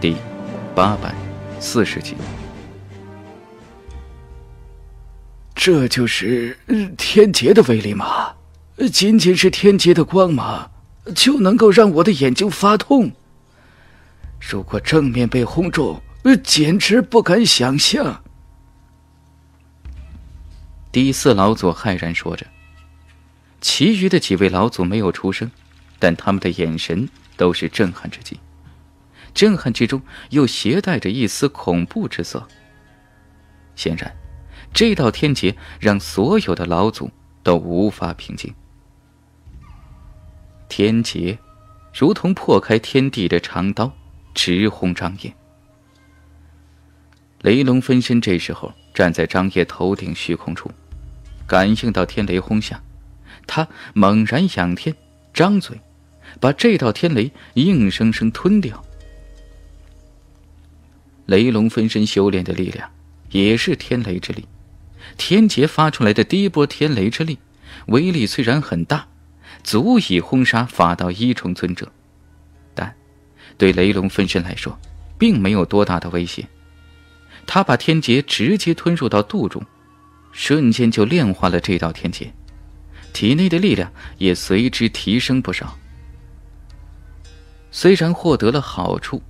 第八百四十集，这就是天劫的威力吗？仅仅是天劫的光芒，就能够让我的眼睛发痛。如果正面被轰中，简直不敢想象。第四老祖骇然说着，其余的几位老祖没有出声，但他们的眼神都是震撼之极。震撼之中，又携带着一丝恐怖之色。显然，这道天劫让所有的老祖都无法平静。天劫如同破开天地的长刀，直轰张掖。雷龙分身这时候站在张掖头顶虚空处，感应到天雷轰下，他猛然仰天张嘴，把这道天雷硬生生吞掉。雷龙分身修炼的力量，也是天雷之力。天劫发出来的第一波天雷之力，威力虽然很大，足以轰杀法道一重尊者，但对雷龙分身来说，并没有多大的威胁。他把天劫直接吞入到肚中，瞬间就炼化了这道天劫，体内的力量也随之提升不少。虽然获得了好处。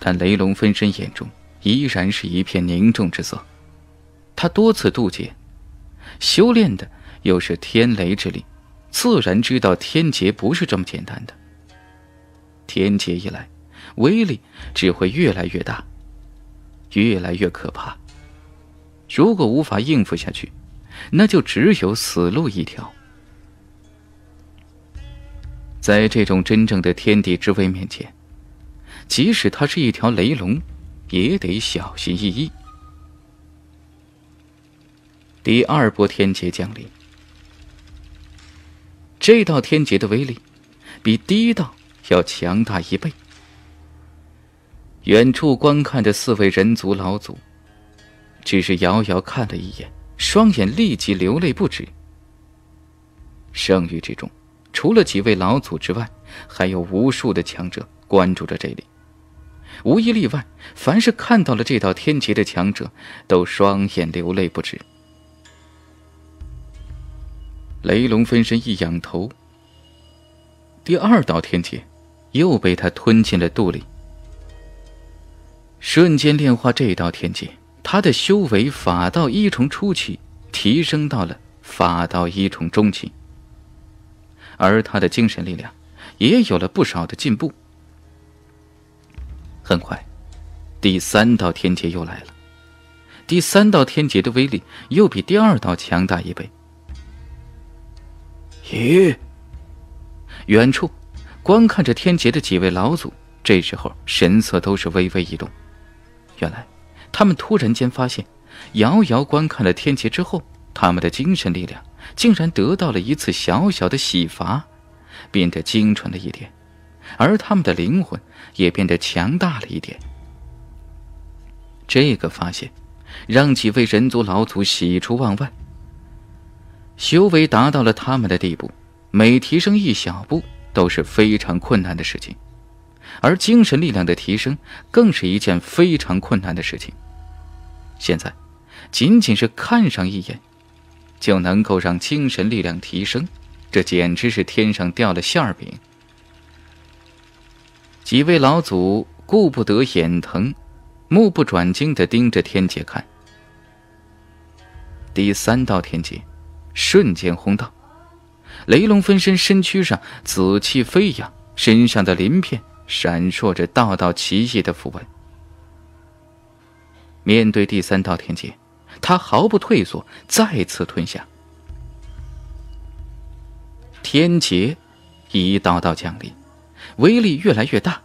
但雷龙分身眼中依然是一片凝重之色。他多次渡劫，修炼的又是天雷之力，自然知道天劫不是这么简单的。天劫一来，威力只会越来越大，越来越可怕。如果无法应付下去，那就只有死路一条。在这种真正的天地之威面前。即使他是一条雷龙，也得小心翼翼。第二波天劫降临，这道天劫的威力比第一道要强大一倍。远处观看着四位人族老祖，只是遥遥看了一眼，双眼立即流泪不止。圣域之中，除了几位老祖之外，还有无数的强者关注着这里。无一例外，凡是看到了这道天劫的强者，都双眼流泪不止。雷龙分身一仰头，第二道天劫又被他吞进了肚里，瞬间炼化这道天劫，他的修为法道一重初期提升到了法道一重中期，而他的精神力量也有了不少的进步。很快，第三道天劫又来了。第三道天劫的威力又比第二道强大一倍。咦？远处观看着天劫的几位老祖，这时候神色都是微微一动。原来，他们突然间发现，遥遥观看了天劫之后，他们的精神力量竟然得到了一次小小的洗伐，变得精纯了一点。而他们的灵魂也变得强大了一点。这个发现让几位人族老祖喜出望外。修为达到了他们的地步，每提升一小步都是非常困难的事情，而精神力量的提升更是一件非常困难的事情。现在，仅仅是看上一眼，就能够让精神力量提升，这简直是天上掉了馅饼！几位老祖顾不得眼疼，目不转睛的盯着天劫看。第三道天劫瞬间轰到，雷龙分身身躯上紫气飞扬，身上的鳞片闪烁着道道奇异的符文。面对第三道天劫，他毫不退缩，再次吞下。天劫一道道降临。威力越来越大。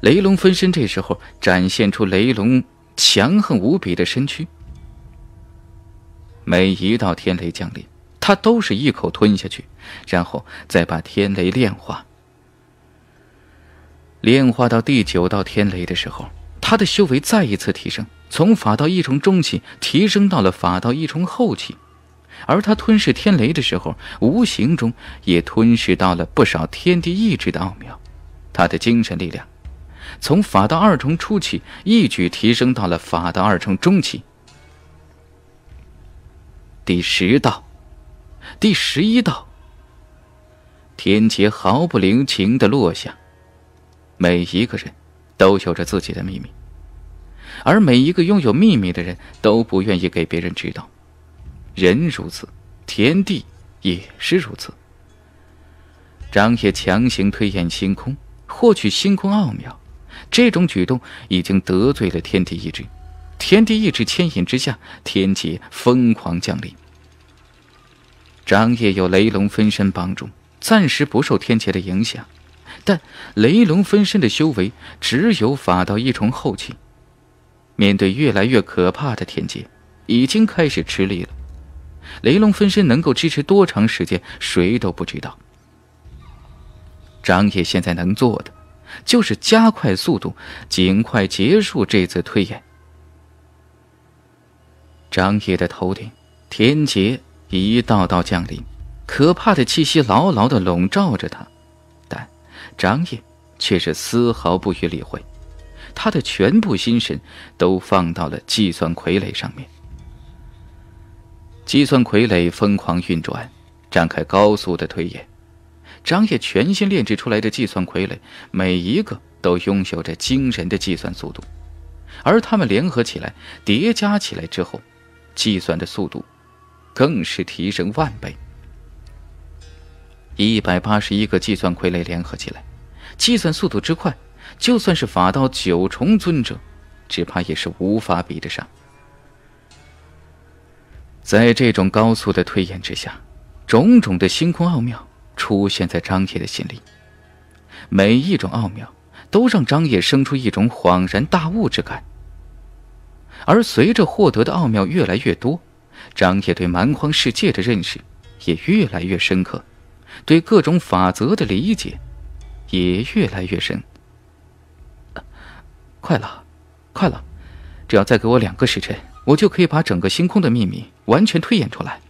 雷龙分身这时候展现出雷龙强横无比的身躯。每一道天雷降临，他都是一口吞下去，然后再把天雷炼化。炼化到第九道天雷的时候，他的修为再一次提升，从法道一重中期提升到了法道一重后期。而他吞噬天雷的时候，无形中也吞噬到了不少天地意志的奥妙。他的精神力量，从法道二重初期一举提升到了法道二重中期。第十道，第十一道。天劫毫不留情的落下。每一个人，都有着自己的秘密，而每一个拥有秘密的人，都不愿意给别人知道。人如此，天地也是如此。张烨强行推演星空，获取星空奥妙，这种举动已经得罪了天地意志。天地意志牵引之下，天劫疯狂降临。张烨有雷龙分身帮助，暂时不受天劫的影响，但雷龙分身的修为只有法道一重后期，面对越来越可怕的天劫，已经开始吃力了。雷龙分身能够支持多长时间，谁都不知道。张野现在能做的，就是加快速度，尽快结束这次推演。张野的头顶天劫一道道降临，可怕的气息牢牢的笼罩着他，但张野却是丝毫不予理会，他的全部心神都放到了计算傀儡上面。计算傀儡疯狂运转，展开高速的推演。张叶全新炼制出来的计算傀儡，每一个都拥有着惊人的计算速度，而他们联合起来、叠加起来之后，计算的速度更是提升万倍。一百八十一个计算傀儡联合起来，计算速度之快，就算是法道九重尊者，只怕也是无法比得上。在这种高速的推演之下，种种的星空奥妙出现在张野的心里。每一种奥妙都让张野生出一种恍然大悟之感。而随着获得的奥妙越来越多，张野对蛮荒世界的认识也越来越深刻，对各种法则的理解也越来越深。快了，快了，只要再给我两个时辰。我就可以把整个星空的秘密完全推演出来。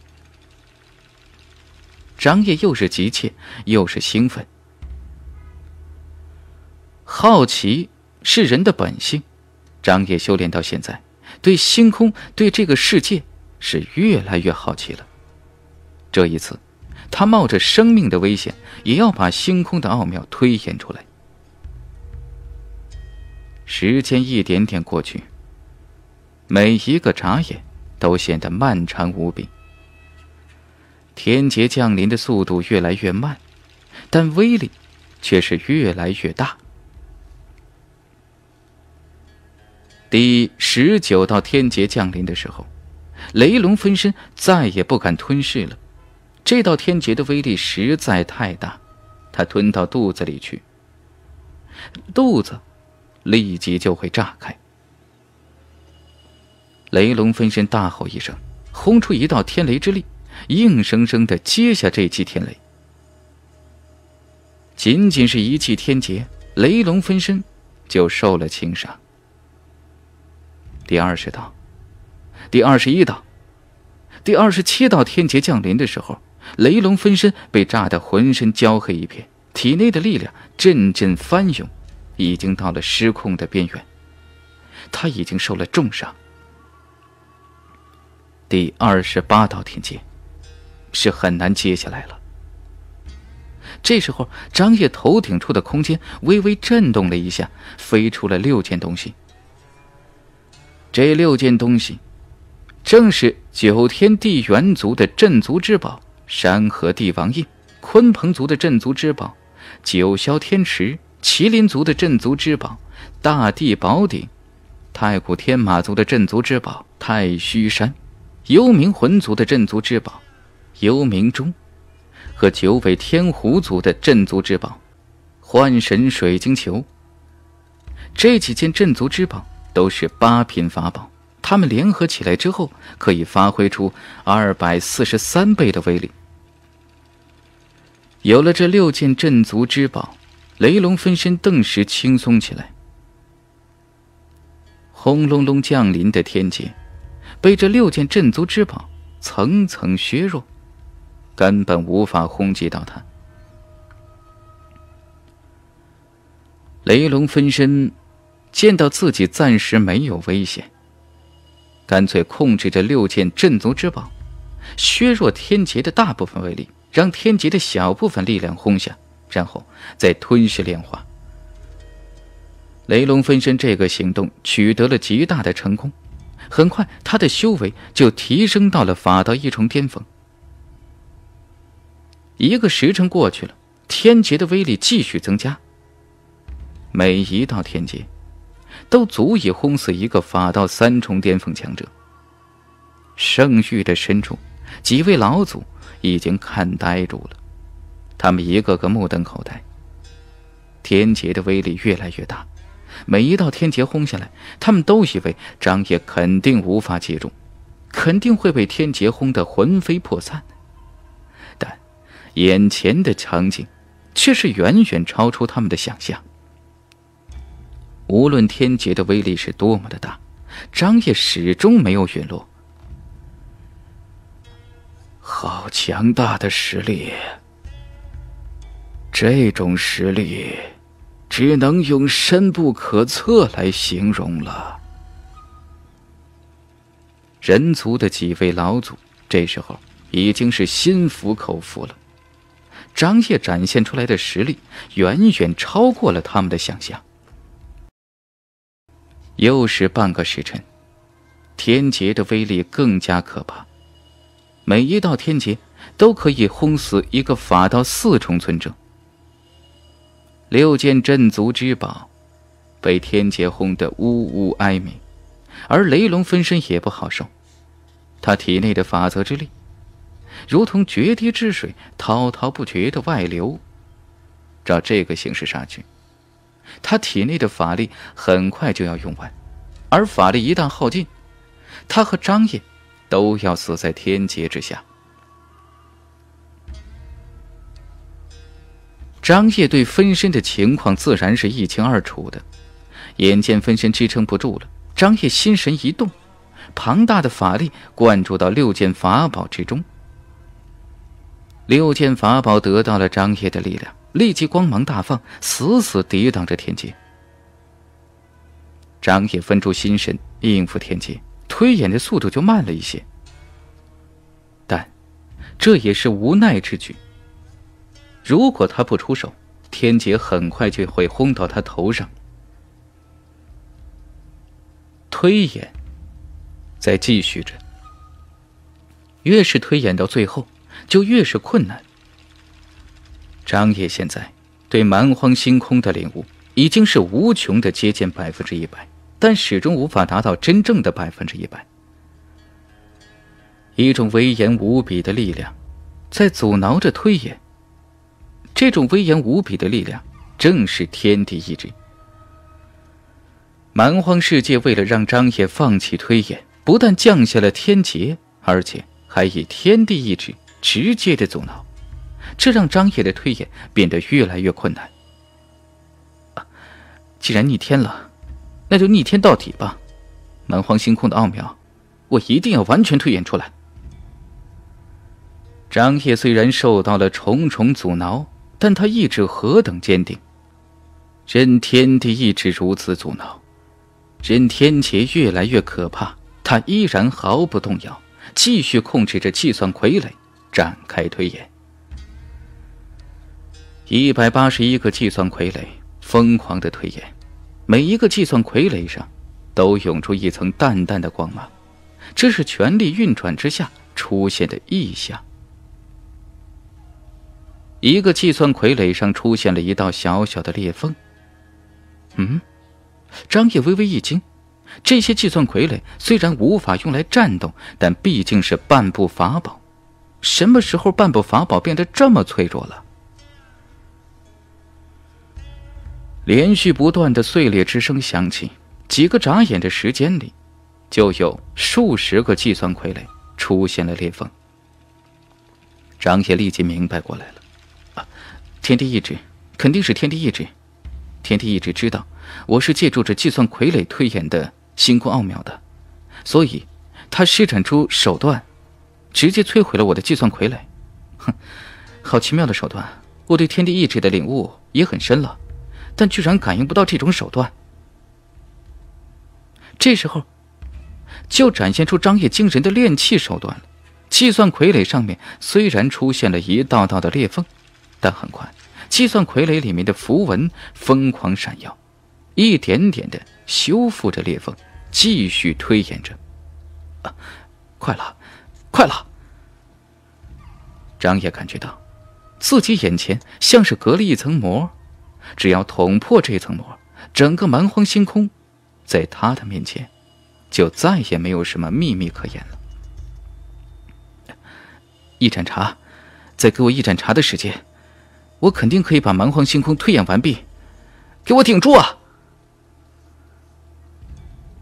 张烨又是急切又是兴奋，好奇是人的本性。张烨修炼到现在，对星空、对这个世界是越来越好奇了。这一次，他冒着生命的危险，也要把星空的奥妙推演出来。时间一点点过去。每一个眨眼都显得漫长无比，天劫降临的速度越来越慢，但威力却是越来越大。第十九道天劫降临的时候，雷龙分身再也不敢吞噬了。这道天劫的威力实在太大，他吞到肚子里去，肚子立即就会炸开。雷龙分身大吼一声，轰出一道天雷之力，硬生生的接下这记天雷。仅仅是一记天劫，雷龙分身就受了轻伤。第二十道，第二十一道，第二十七道天劫降临的时候，雷龙分身被炸得浑身焦黑一片，体内的力量阵阵翻涌，已经到了失控的边缘。他已经受了重伤。第二十八道天劫，是很难接下来了。这时候，张掖头顶处的空间微微震动了一下，飞出了六件东西。这六件东西，正是九天地元族的镇族之宝——山河帝王印；鲲鹏族的镇族之宝——九霄天池；麒麟族的镇族之宝——大地宝鼎；太古天马族的镇族之宝——太虚山。幽冥魂族的镇族之宝，幽冥钟，和九尾天狐族的镇族之宝，幻神水晶球。这几件镇族之宝都是八品法宝，它们联合起来之后，可以发挥出二百四十三倍的威力。有了这六件镇族之宝，雷龙分身顿时轻松起来。轰隆隆，降临的天劫。被这六件镇族之宝层层削弱，根本无法轰击到他。雷龙分身见到自己暂时没有危险，干脆控制着六件镇族之宝，削弱天劫的大部分威力，让天劫的小部分力量轰下，然后再吞噬炼化。雷龙分身这个行动取得了极大的成功。很快，他的修为就提升到了法道一重巅峰。一个时辰过去了，天劫的威力继续增加。每一道天劫，都足以轰死一个法道三重巅峰强者。圣域的深处，几位老祖已经看呆住了，他们一个个目瞪口呆。天劫的威力越来越大。每一道天劫轰下来，他们都以为张掖肯定无法接住，肯定会被天劫轰得魂飞魄散。但，眼前的场景却是远远超出他们的想象。无论天劫的威力是多么的大，张掖始终没有陨落。好强大的实力！这种实力……只能用“深不可测”来形容了。人族的几位老祖这时候已经是心服口服了，张烨展现出来的实力远远超过了他们的想象。又是半个时辰，天劫的威力更加可怕，每一道天劫都可以轰死一个法道四重尊者。六件镇族之宝，被天劫轰得呜呜哀鸣，而雷龙分身也不好受，他体内的法则之力，如同决堤之水，滔滔不绝的外流。照这个形势下去，他体内的法力很快就要用完，而法力一旦耗尽，他和张掖都要死在天劫之下。张烨对分身的情况自然是一清二楚的，眼见分身支撑不住了，张烨心神一动，庞大的法力灌注到六件法宝之中。六件法宝得到了张烨的力量，立即光芒大放，死死抵挡着天劫。张烨分出心神应付天劫，推演的速度就慢了一些，但这也是无奈之举。如果他不出手，天劫很快就会轰到他头上。推演在继续着，越是推演到最后，就越是困难。张烨现在对蛮荒星空的领悟已经是无穷的接近百分之一百，但始终无法达到真正的百分之一百。一种威严无比的力量，在阻挠着推演。这种威严无比的力量，正是天地意志。蛮荒世界为了让张掖放弃推演，不但降下了天劫，而且还以天地意志直接的阻挠，这让张掖的推演变得越来越困难。既然逆天了，那就逆天到底吧！蛮荒星空的奥妙，我一定要完全推演出来。张掖虽然受到了重重阻挠，但他意志何等坚定，任天地意志如此阻挠，任天劫越来越可怕，他依然毫不动摇，继续控制着计算傀儡展开推演。一百八十一个计算傀儡疯狂的推演，每一个计算傀儡上都涌出一层淡淡的光芒，这是权力运转之下出现的异象。一个计算傀儡上出现了一道小小的裂缝。嗯，张叶微微一惊。这些计算傀儡虽然无法用来战斗，但毕竟是半步法宝。什么时候半步法宝变得这么脆弱了？连续不断的碎裂之声响起，几个眨眼的时间里，就有数十个计算傀儡出现了裂缝。张叶立即明白过来了。天地意志肯定是天地意志，天地意志知道我是借助着计算傀儡推演的星空奥妙的，所以他施展出手段，直接摧毁了我的计算傀儡。哼，好奇妙的手段！我对天地意志的领悟也很深了，但居然感应不到这种手段。这时候，就展现出张掖惊人的炼器手段了。计算傀儡上面虽然出现了一道道的裂缝。但很快，计算傀儡里面的符文疯狂闪耀，一点点的修复着裂缝，继续推演着。啊，快了，快了！张也感觉到，自己眼前像是隔了一层膜，只要捅破这层膜，整个蛮荒星空，在他的面前，就再也没有什么秘密可言了。一盏茶，再给我一盏茶的时间。我肯定可以把蛮荒星空推演完毕，给我顶住啊！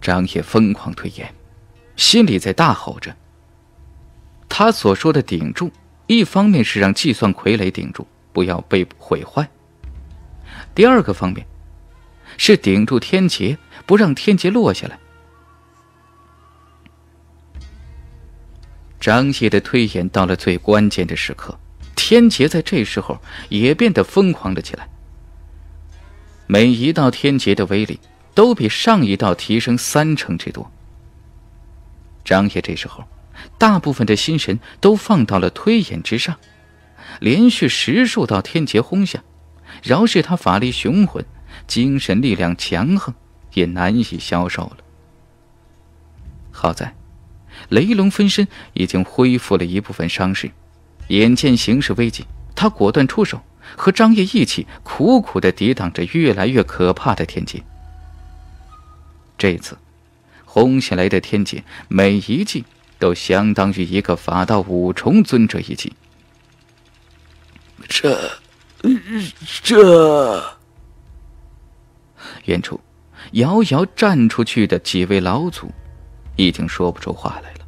张烨疯狂推演，心里在大吼着。他所说的“顶住”，一方面是让计算傀儡顶住，不要被毁坏；第二个方面是顶住天劫，不让天劫落下来。张烨的推演到了最关键的时刻。天劫在这时候也变得疯狂了起来，每一道天劫的威力都比上一道提升三成之多。张爷这时候大部分的心神都放到了推演之上，连续十数道天劫轰下，饶是他法力雄浑、精神力量强横，也难以消受了。好在雷龙分身已经恢复了一部分伤势。眼见形势危急，他果断出手，和张烨一起苦苦的抵挡着越来越可怕的天劫。这次轰下来的天劫，每一季都相当于一个法道五重尊者一击。这，这……远处遥遥站出去的几位老祖，已经说不出话来了。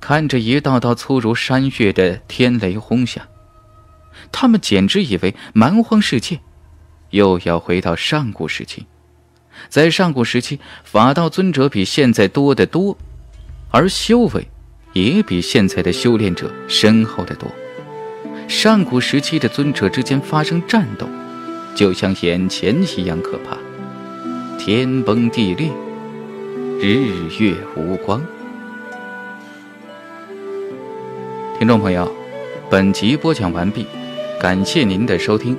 看着一道道粗如山岳的天雷轰下，他们简直以为蛮荒世界又要回到上古时期。在上古时期，法道尊者比现在多得多，而修为也比现在的修炼者深厚得多。上古时期的尊者之间发生战斗，就像眼前一样可怕，天崩地裂，日月无光。听众朋友，本集播讲完毕，感谢您的收听。